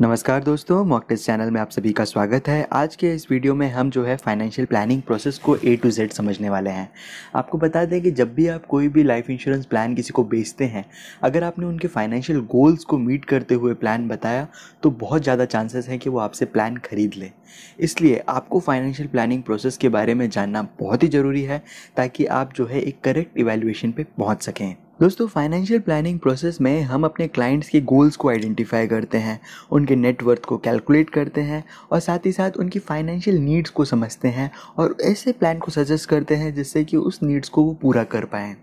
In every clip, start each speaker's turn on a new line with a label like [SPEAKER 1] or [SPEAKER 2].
[SPEAKER 1] नमस्कार दोस्तों मॉकटेस चैनल में आप सभी का स्वागत है आज के इस वीडियो में हम जो है फाइनेंशियल प्लानिंग प्रोसेस को ए टू जेड समझने वाले हैं आपको बता दें कि जब भी आप कोई भी लाइफ इंश्योरेंस प्लान किसी को बेचते हैं अगर आपने उनके फाइनेंशियल गोल्स को मीट करते हुए प्लान बताया तो बहुत ज़्यादा चांसेस हैं कि वो आपसे प्लान खरीद लें इसलिए आपको फाइनेंशियल प्लानिंग प्रोसेस के बारे में जानना बहुत ही ज़रूरी है ताकि आप जो है एक करेक्ट इवेल्यूएशन पर पहुँच सकें दोस्तों फाइनेंशियल प्लानिंग प्रोसेस में हम अपने क्लाइंट्स के गोल्स को आइडेंटिफाई करते हैं उनके नेटवर्थ को कैलकुलेट करते हैं और साथ ही साथ उनकी फाइनेंशियल नीड्स को समझते हैं और ऐसे प्लान को सजेस्ट करते हैं जिससे कि उस नीड्स को वो पूरा कर पाएँ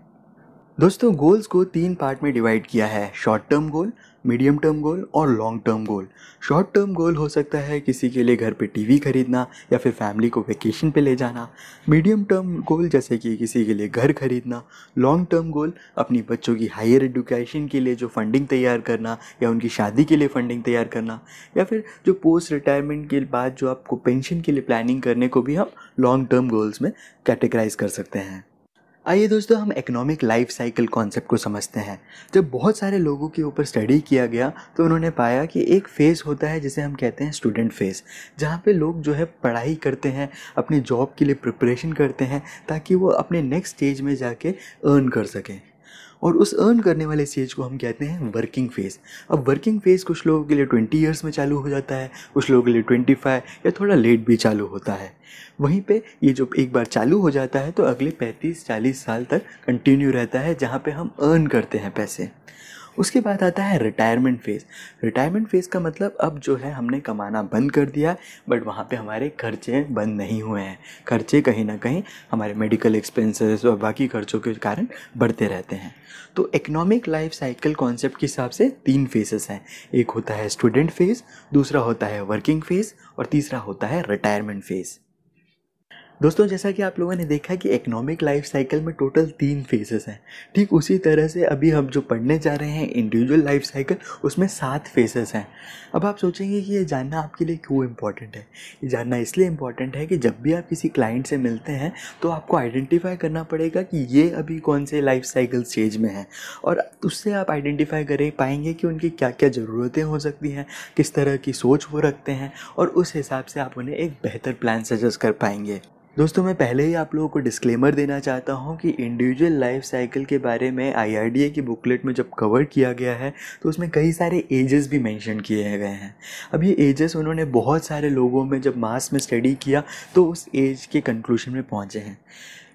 [SPEAKER 1] दोस्तों गोल्स को तीन पार्ट में डिवाइड किया है short term goal medium term goal और long term goal short term goal हो सकता है किसी के लिए घर पे टीवी खरीदना या फिर फैमिली को वेकेशन पे ले जाना मीडियम टर्म गोल जैसे कि किसी के लिए घर खरीदना लॉन्ग टर्म गोल अपनी बच्चों की हायर एजुकेशन के लिए जो फंडिंग तैयार करना या उनकी शादी के लिए फंडिंग तैयार करना या फिर जो पोस्ट रिटायरमेंट के बाद जो आपको पेंशन के लिए प्लानिंग करने को भी हम लॉन्ग टर्म गोल्स में कैटेगराइज कर सकते हैं आइए दोस्तों हम इकोनॉमिक लाइफ साइकिल कॉन्सेप्ट को समझते हैं जब बहुत सारे लोगों के ऊपर स्टडी किया गया तो उन्होंने पाया कि एक फ़ेज़ होता है जिसे हम कहते हैं स्टूडेंट फ़ेज़ जहाँ पे लोग जो है पढ़ाई करते हैं अपने जॉब के लिए प्रिपरेशन करते हैं ताकि वो अपने नेक्स्ट स्टेज में जाके अर्न कर सकें और उस अर्न करने वाले स्टेज को हम कहते हैं वर्किंग फेज़ अब वर्किंग फेज़ कुछ लोगों के लिए ट्वेंटी ईयर्स में चालू हो जाता है कुछ लोगों के लिए ट्वेंटी फाइव या थोड़ा लेट भी चालू होता है वहीं पे ये जो एक बार चालू हो जाता है तो अगले पैंतीस चालीस साल तक कंटिन्यू रहता है जहाँ पे हम अर्न करते हैं पैसे उसके बाद आता है रिटायरमेंट फ़ेज़ रिटायरमेंट फ़ेज़ का मतलब अब जो है हमने कमाना बंद कर दिया बट वहाँ पे हमारे खर्चे बंद नहीं हुए हैं खर्चे कहीं ना कहीं हमारे मेडिकल एक्सपेंसेस और बाकी खर्चों के कारण बढ़ते रहते हैं तो इकोनॉमिक लाइफ साइकिल कॉन्सेप्ट के हिसाब से तीन फेजेस हैं एक होता है स्टूडेंट फ़ेज़ दूसरा होता है वर्किंग फ़ेज़ और तीसरा होता है रिटायरमेंट फ़ेज़ दोस्तों जैसा कि आप लोगों ने देखा कि इकोनॉमिक लाइफ साइकिल में टोटल तीन फेजेस हैं ठीक उसी तरह से अभी हम जो पढ़ने जा रहे हैं इंडिविजुअल लाइफ साइकिल उसमें सात फेजेस हैं अब आप सोचेंगे कि ये जानना आपके लिए क्यों इम्पॉर्टेंट है ये जानना इसलिए इम्पॉर्टेंट है कि जब भी आप किसी क्लाइंट से मिलते हैं तो आपको आइडेंटिफाई करना पड़ेगा कि ये अभी कौन से लाइफ साइकिल स्टेज में है और उससे आप आइडेंटिफाई कर पाएंगे कि उनकी क्या क्या ज़रूरतें हो सकती हैं किस तरह की सोच वो रखते हैं और उस हिसाब से आप उन्हें एक बेहतर प्लान सजेस्ट कर पाएंगे दोस्तों मैं पहले ही आप लोगों को डिस्क्लेमर देना चाहता हूँ कि इंडिविजुअल लाइफ साइकिल के बारे में आई की बुकलेट में जब कवर किया गया है तो उसमें कई सारे एजेस भी मेंशन किए गए हैं अब ये एजेस उन्होंने बहुत सारे लोगों में जब मास में स्टडी किया तो उस एज के कंक्लूजन में पहुँचे हैं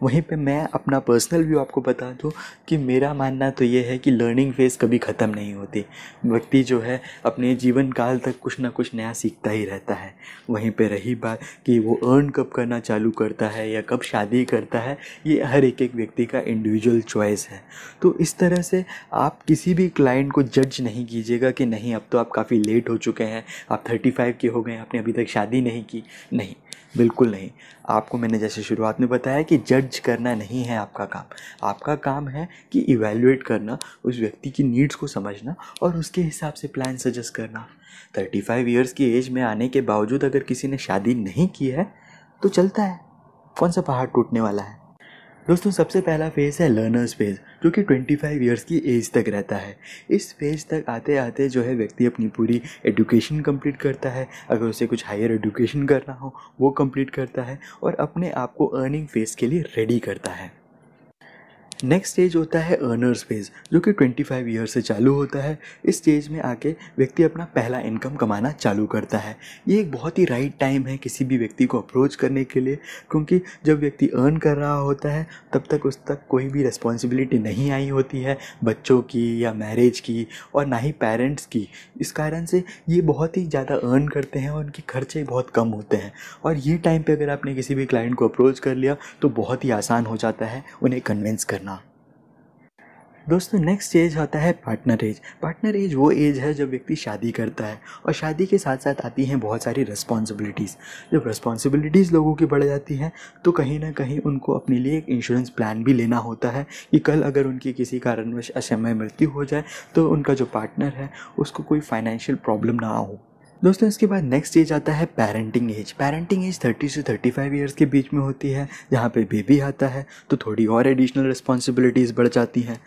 [SPEAKER 1] वहीं पे मैं अपना पर्सनल व्यू आपको बता दूँ कि मेरा मानना तो ये है कि लर्निंग फेज़ कभी ख़त्म नहीं होती व्यक्ति जो है अपने जीवन काल तक कुछ ना कुछ नया सीखता ही रहता है वहीं पे रही बात कि वो अर्न कब करना चालू करता है या कब शादी करता है ये हर एक एक व्यक्ति का इंडिविजुअल चॉइस है तो इस तरह से आप किसी भी क्लाइंट को जज नहीं कीजिएगा कि नहीं अब तो आप काफ़ी लेट हो चुके हैं आप थर्टी फाइव के हो गए आपने अभी तक शादी नहीं की नहीं बिल्कुल नहीं आपको मैंने जैसे शुरुआत में बताया कि जज करना नहीं है आपका काम आपका काम है कि इवेल्युएट करना उस व्यक्ति की नीड्स को समझना और उसके हिसाब से प्लान सजेस्ट करना थर्टी फाइव ईयर्स की एज में आने के बावजूद अगर किसी ने शादी नहीं की है तो चलता है कौन सा पहाड़ टूटने वाला है दोस्तों सबसे पहला फेज़ है लर्नर्स फेज़ जो कि 25 ईयर्स की एज तक रहता है इस फेज़ तक आते आते जो है व्यक्ति अपनी पूरी एडुकेशन कंप्लीट करता है अगर उसे कुछ हायर एडुकेशन करना हो वो कंप्लीट करता है और अपने आप को अर्निंग फेज़ के लिए रेडी करता है नेक्स्ट स्टेज होता है अर्नर्स फेज जो कि 25 ईयर से चालू होता है इस स्टेज में आके व्यक्ति अपना पहला इनकम कमाना चालू करता है ये एक बहुत ही राइट टाइम है किसी भी व्यक्ति को अप्रोच करने के लिए क्योंकि जब व्यक्ति अर्न कर रहा होता है तब तक उस तक कोई भी रिस्पॉन्सिबिलिटी नहीं आई होती है बच्चों की या मैरिज की और ना ही पेरेंट्स की इस कारण से ये बहुत ही ज़्यादा अर्न करते हैं और उनके खर्चे बहुत कम होते हैं और ये टाइम पर अगर आपने किसी भी क्लाइंट को अप्रोच कर लिया तो बहुत ही आसान हो जाता है उन्हें कन्विंस करना दोस्तों नेक्स्ट एज होता है पार्टनर एज पार्टनर एज वो एज है जब व्यक्ति शादी करता है और शादी के साथ साथ आती हैं बहुत सारी रिस्पॉन्सिबिलिटीज़ जब रिस्पॉन्सिबिलिटीज़ लोगों की बढ़ जाती हैं तो कहीं ना कहीं उनको अपने लिए एक इंश्योरेंस प्लान भी लेना होता है कि कल अगर उनकी किसी कारणवश असमय मृत्यु हो जाए तो उनका जो पार्टनर है उसको कोई फाइनेंशियल प्रॉब्लम ना हो दोस्तों इसके बाद नेक्स्ट एज आता है पेरेंटिंग एज पेरेंटिंग एज 30 से 35 ईयर्स के बीच में होती है जहाँ पे बेबी आता है तो थोड़ी और एडिशनल रिस्पॉन्सिबिलिटीज़ बढ़ जाती हैं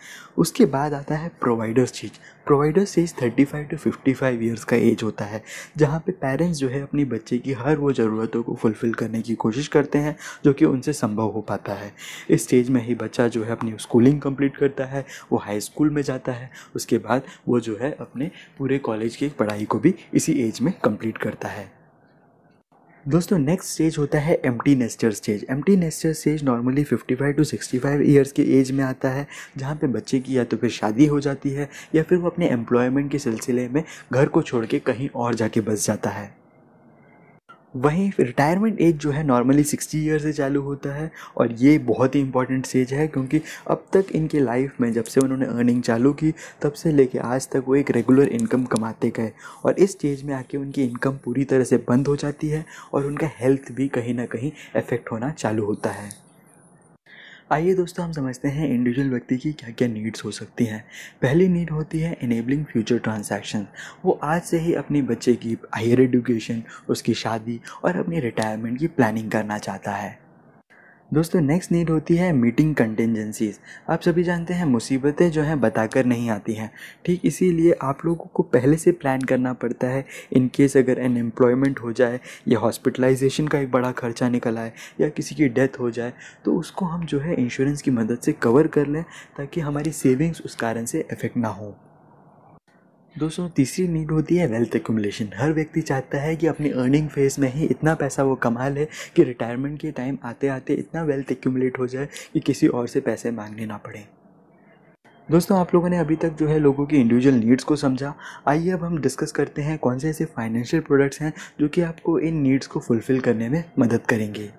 [SPEAKER 1] उसके बाद आता है प्रोवाइडर्स चीज प्रोवाइडर सेज 35 टू 55 इयर्स का एज होता है जहाँ पे पेरेंट्स जो है अपनी बच्चे की हर वो ज़रूरतों को फुलफ़िल करने की कोशिश करते हैं जो कि उनसे संभव हो पाता है इस स्टेज में ही बच्चा जो है अपनी स्कूलिंग कंप्लीट करता है वो हाई स्कूल में जाता है उसके बाद वो जो है अपने पूरे कॉलेज की पढ़ाई को भी इसी एज में कंप्लीट करता है दोस्तों नेक्स्ट स्टेज होता है empty nester stage empty nester stage normally 55 to 65 years के एज में आता है जहाँ पे बच्चे की या तो फिर शादी हो जाती है या फिर वो अपने एम्प्लॉयमेंट के सिलसिले में घर को छोड़ के कहीं और जाके बस जाता है वहीं रिटायरमेंट एज जो है नॉर्मली सिक्सटी ईयर से चालू होता है और ये बहुत ही इंपॉर्टेंट स्टेज है क्योंकि अब तक इनके लाइफ में जब से उन्होंने अर्निंग चालू की तब से लेके आज तक वो एक रेगुलर इनकम कमाते गए और इस स्टेज में आके उनकी इनकम पूरी तरह से बंद हो जाती है और उनका हेल्थ भी कहीं ना कहीं अफेक्ट होना चालू होता है आइए दोस्तों हम समझते हैं इंडिविजुअल व्यक्ति की क्या क्या नीड्स हो सकती हैं पहली नीड होती है इनेबलिंग फ्यूचर ट्रांजैक्शन वो आज से ही अपने बच्चे की हायर एडुकेशन उसकी शादी और अपनी रिटायरमेंट की प्लानिंग करना चाहता है दोस्तों नेक्स्ट नीड होती है मीटिंग कंटेंजेंसीज आप सभी जानते हैं मुसीबतें जो हैं बताकर नहीं आती हैं ठीक इसीलिए आप लोगों को पहले से प्लान करना पड़ता है इन केस अगर अनएम्प्लॉयमेंट हो जाए या हॉस्पिटलाइजेशन का एक बड़ा खर्चा निकल आए या किसी की डेथ हो जाए तो उसको हम जो है इंश्योरेंस की मदद से कवर कर लें ताकि हमारी सेविंग्स उस कारण से इफ़ेक्ट ना हो दोस्तों तीसरी नीड होती है वेल्थ एकुमलेशन हर व्यक्ति चाहता है कि अपनी अर्निंग फेज में ही इतना पैसा वो कमा ले कि रिटायरमेंट के टाइम आते आते इतना वेल्थ एक्यूमुलेट हो जाए कि किसी और से पैसे मांगने ना पड़े दोस्तों आप लोगों ने अभी तक जो है लोगों की इंडिविजुअल नीड्स को समझा आइए अब हम डिस्कस करते हैं कौन से ऐसे फाइनेंशियल प्रोडक्ट्स हैं जो कि आपको इन नीड्स को फुलफ़िल करने में मदद करेंगे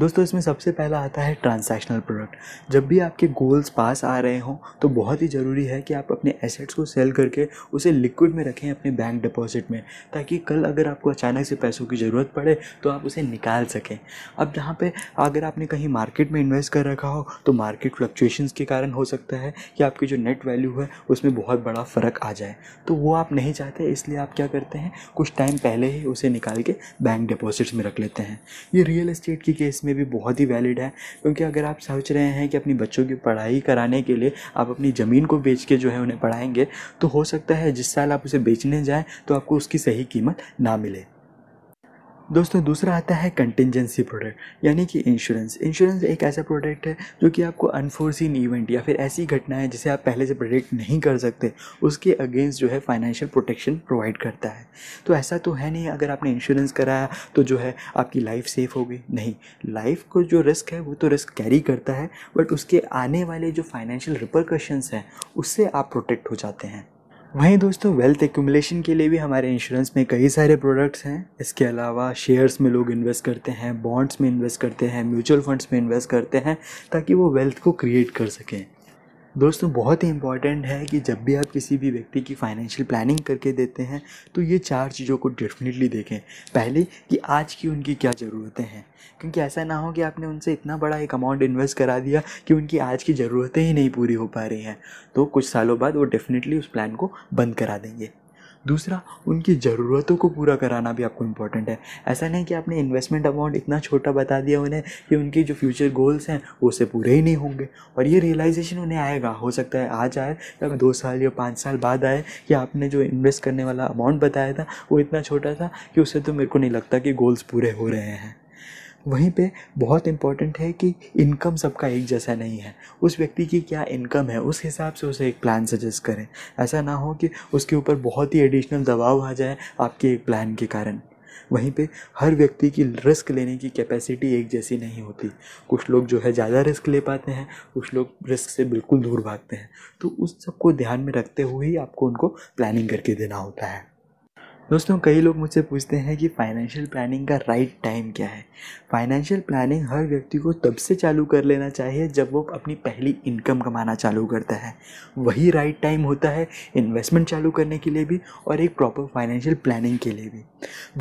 [SPEAKER 1] दोस्तों इसमें सबसे पहला आता है ट्रांजैक्शनल प्रोडक्ट जब भी आपके गोल्स पास आ रहे हों तो बहुत ही ज़रूरी है कि आप अपने एसेट्स को सेल करके उसे लिक्विड में रखें अपने बैंक डिपॉजिट में ताकि कल अगर आपको अचानक से पैसों की ज़रूरत पड़े तो आप उसे निकाल सकें अब जहाँ पर अगर आपने कहीं मार्केट में इन्वेस्ट कर रखा हो तो मार्केट फ्लक्चुएशंस के कारण हो सकता है कि आपकी जो नेट वैल्यू है उसमें बहुत बड़ा फ़र्क आ जाए तो वो आप नहीं चाहते इसलिए आप क्या करते हैं कुछ टाइम पहले ही उसे निकाल के बैंक डिपॉजिट्स में रख लेते हैं ये रियल इस्टेट की केस में इसमें भी बहुत ही वैलिड है क्योंकि अगर आप सोच रहे हैं कि अपने बच्चों की पढ़ाई कराने के लिए आप अपनी ज़मीन को बेच के जो है उन्हें पढ़ाएंगे तो हो सकता है जिस साल आप उसे बेचने जाएँ तो आपको उसकी सही कीमत ना मिले दोस्तों दूसरा आता है कंटिजेंसी प्रोडक्ट यानी कि इंश्योरेंस इंश्योरेंस एक ऐसा प्रोडक्ट है जो कि आपको अनफोर्सिन इवेंट या फिर ऐसी घटनाएं जिसे आप पहले से प्रोडिक्ट नहीं कर सकते उसके अगेंस्ट जो है फाइनेंशियल प्रोटेक्शन प्रोवाइड करता है तो ऐसा तो है नहीं अगर आपने इंश्योरेंस कराया तो जो है आपकी लाइफ सेफ हो गई नहीं लाइफ को जो रिस्क है वो तो रिस्क कैरी करता है बट उसके आने वाले जो फाइनेंशियल रिपरकशंस हैं उससे आप प्रोटेक्ट हो जाते हैं वहीं दोस्तों वेल्थ एक्यूमुलेशन के लिए भी हमारे इंश्योरेंस में कई सारे प्रोडक्ट्स हैं इसके अलावा शेयर्स में लोग इन्वेस्ट करते हैं बॉन्ड्स में इन्वेस्ट करते हैं म्यूचुअल फंड्स में इन्वेस्ट करते हैं ताकि वो वेल्थ को क्रिएट कर सकें दोस्तों बहुत ही इंपॉर्टेंट है कि जब भी आप किसी भी व्यक्ति की फाइनेंशियल प्लानिंग करके देते हैं तो ये चार चीज़ों को डेफिनेटली देखें पहले कि आज की उनकी क्या ज़रूरतें हैं क्योंकि ऐसा ना हो कि आपने उनसे इतना बड़ा एक अमाउंट इन्वेस्ट करा दिया कि उनकी आज की ज़रूरतें ही नहीं पूरी हो पा रही हैं तो कुछ सालों बाद वो डेफिनेटली उस प्लान को बंद करा देंगे दूसरा उनकी ज़रूरतों को पूरा कराना भी आपको इंपॉर्टेंट है ऐसा नहीं कि आपने इन्वेस्टमेंट अमाउंट इतना छोटा बता दिया उन्हें कि उनके जो फ्यूचर गोल्स हैं वो उसे पूरे ही नहीं होंगे और ये रियलाइजेशन उन्हें आएगा हो सकता है आज आए या दो साल या पाँच साल बाद आए कि आपने जो इन्वेस्ट करने वाला अमाउंट बताया था वो इतना छोटा था कि उससे तो मेरे को नहीं लगता कि गोल्स पूरे हो रहे हैं वहीं पे बहुत इम्पॉर्टेंट है कि इनकम सबका एक जैसा नहीं है उस व्यक्ति की क्या इनकम है उस हिसाब से उसे एक प्लान सजेस्ट करें ऐसा ना हो कि उसके ऊपर बहुत ही एडिशनल दबाव आ जाए आपके एक प्लान के कारण वहीं पे हर व्यक्ति की रिस्क लेने की कैपेसिटी एक जैसी नहीं होती कुछ लोग जो है ज़्यादा रिस्क ले पाते हैं कुछ लोग रिस्क से बिल्कुल दूर भागते हैं तो उस सब को ध्यान में रखते हुए ही आपको उनको प्लानिंग करके देना होता है दोस्तों कई लोग मुझसे पूछते हैं कि फाइनेंशियल प्लानिंग का राइट टाइम क्या है फाइनेंशियल प्लानिंग हर व्यक्ति को तब से चालू कर लेना चाहिए जब वो अपनी पहली इनकम कमाना चालू करता है वही राइट टाइम होता है इन्वेस्टमेंट चालू करने के लिए भी और एक प्रॉपर फाइनेंशियल प्लानिंग के लिए भी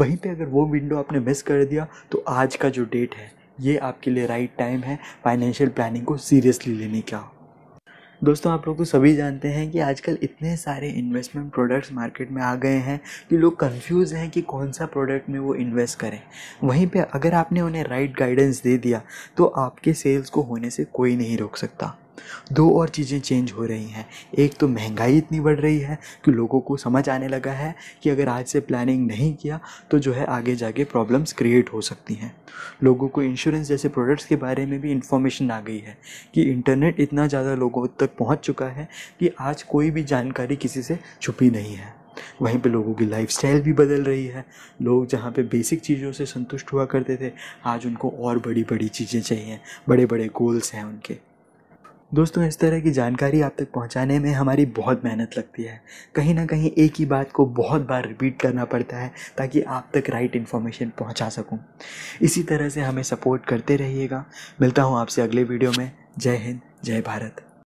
[SPEAKER 1] वहीं पर अगर वो विंडो आपने मिस कर दिया तो आज का जो डेट है ये आपके लिए राइट टाइम है फाइनेंशियल प्लानिंग को सीरियसली लेने का दोस्तों आप लोग तो सभी जानते हैं कि आजकल इतने सारे इन्वेस्टमेंट प्रोडक्ट्स मार्केट में आ गए हैं कि लोग कंफ्यूज हैं कि कौन सा प्रोडक्ट में वो इन्वेस्ट करें वहीं पे अगर आपने उन्हें राइट गाइडेंस दे दिया तो आपके सेल्स को होने से कोई नहीं रोक सकता दो और चीज़ें चेंज हो रही हैं एक तो महंगाई इतनी बढ़ रही है कि लोगों को समझ आने लगा है कि अगर आज से प्लानिंग नहीं किया तो जो है आगे जाके प्रॉब्लम्स क्रिएट हो सकती हैं लोगों को इंश्योरेंस जैसे प्रोडक्ट्स के बारे में भी इंफॉर्मेशन आ गई है कि इंटरनेट इतना ज़्यादा लोगों तक पहुँच चुका है कि आज कोई भी जानकारी किसी से छुपी नहीं है वहीं पे लोगों की लाइफस्टाइल भी बदल रही है लोग जहाँ पे बेसिक चीज़ों से संतुष्ट हुआ करते थे आज उनको और बड़ी बड़ी चीज़ें चाहिए बड़े बड़े गोल्स हैं उनके दोस्तों इस तरह की जानकारी आप तक पहुंचाने में हमारी बहुत मेहनत लगती है कहीं ना कहीं एक ही बात को बहुत बार रिपीट करना पड़ता है ताकि आप तक राइट इन्फॉर्मेशन पहुंचा सकूं। इसी तरह से हमें सपोर्ट करते रहिएगा मिलता हूं आपसे अगले वीडियो में जय हिंद जय भारत